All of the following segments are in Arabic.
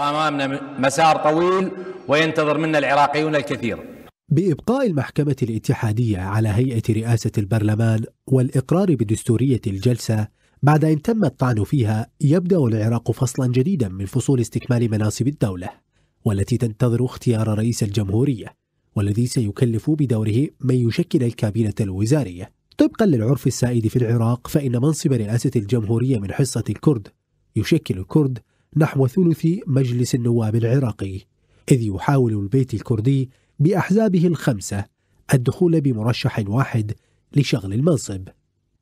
امامنا مسار طويل وينتظر منا العراقيون الكثير. بابقاء المحكمه الاتحاديه على هيئه رئاسه البرلمان والاقرار بدستوريه الجلسه بعد ان تم الطعن فيها يبدا العراق فصلا جديدا من فصول استكمال مناصب الدوله والتي تنتظر اختيار رئيس الجمهوريه والذي سيكلف بدوره من يشكل الكابينه الوزاريه. طبقا للعرف السائد في العراق فان منصب رئاسه الجمهوريه من حصه الكرد يشكل الكرد نحو ثلث مجلس النواب العراقي إذ يحاول البيت الكردي بأحزابه الخمسة الدخول بمرشح واحد لشغل المنصب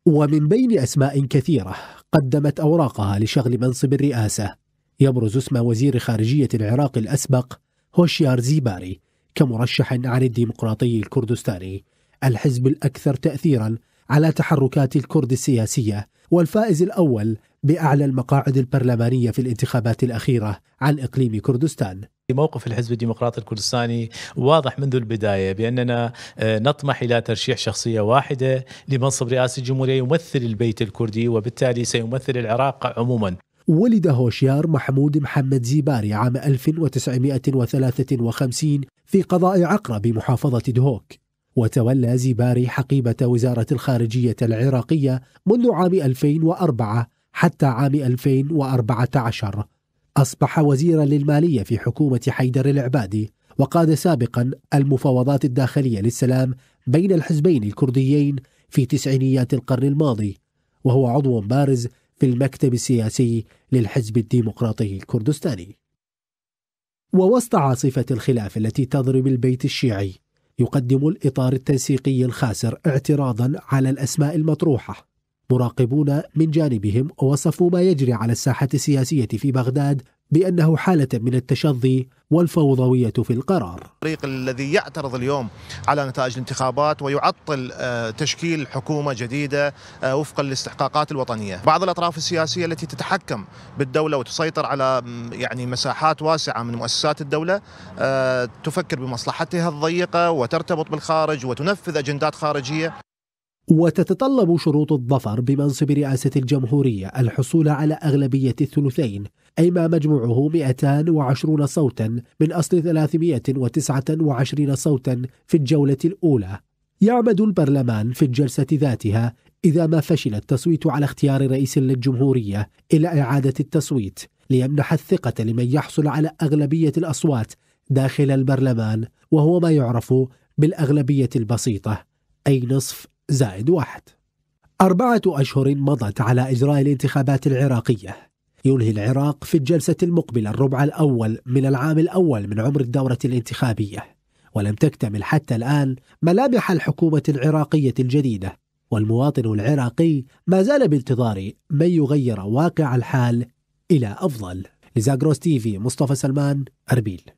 ومن بين أسماء كثيرة قدمت أوراقها لشغل منصب الرئاسة يبرز اسم وزير خارجية العراق الأسبق هوشيار زيباري كمرشح عن الديمقراطي الكردستاني الحزب الأكثر تأثيرا على تحركات الكرد السياسية والفائز الأول بأعلى المقاعد البرلمانية في الانتخابات الأخيرة عن إقليم كردستان موقف الحزب الديمقراطي الكردستاني واضح منذ البدايه باننا آه، نطمح الى ترشيح شخصيه واحده لمنصب رئاسه الجمهوريه يمثل البيت الكردي وبالتالي سيمثل العراق عموما. ولد هوشيار محمود محمد زيباري عام 1953 في قضاء عقرة بمحافظة دهوك وتولى زباري حقيبة وزارة الخارجية العراقية منذ عام 2004 حتى عام 2014 أصبح وزيرا للمالية في حكومة حيدر العبادي وقاد سابقا المفاوضات الداخلية للسلام بين الحزبين الكرديين في تسعينيات القرن الماضي وهو عضو بارز في المكتب السياسي للحزب الديمقراطي الكردستاني ووسط عاصفة الخلاف التي تضرب البيت الشيعي يقدم الإطار التنسيقي الخاسر اعتراضا على الأسماء المطروحة مراقبون من جانبهم وصفوا ما يجري على الساحة السياسية في بغداد بأنه حالة من التشظي والفوضوية في القرار الفريق الذي يعترض اليوم على نتائج الانتخابات ويعطل آه، تشكيل حكومة جديدة آه، وفقا للاستحقاقات الوطنية بعض الأطراف السياسية التي تتحكم بالدولة وتسيطر على يعني مساحات واسعة من مؤسسات الدولة آه، تفكر بمصلحتها الضيقة وترتبط بالخارج وتنفذ أجندات خارجية وتتطلب شروط الظفر بمنصب رئاسة الجمهورية الحصول على أغلبية الثلثين أي ما مجموعه 220 صوتا من أصل 329 صوتا في الجولة الأولى يعمد البرلمان في الجلسة ذاتها إذا ما فشل التصويت على اختيار رئيس للجمهورية إلى إعادة التصويت ليمنح الثقة لمن يحصل على أغلبية الأصوات داخل البرلمان وهو ما يعرف بالأغلبية البسيطة أي نصف زائد واحد أربعة أشهر مضت على إجراء الانتخابات العراقية ينهي العراق في الجلسة المقبلة الربع الأول من العام الأول من عمر الدورة الانتخابية ولم تكتمل حتى الآن ملامح الحكومة العراقية الجديدة والمواطن العراقي ما زال بانتظار من يغير واقع الحال إلى أفضل لزاغروس تيفي مصطفى سلمان أربيل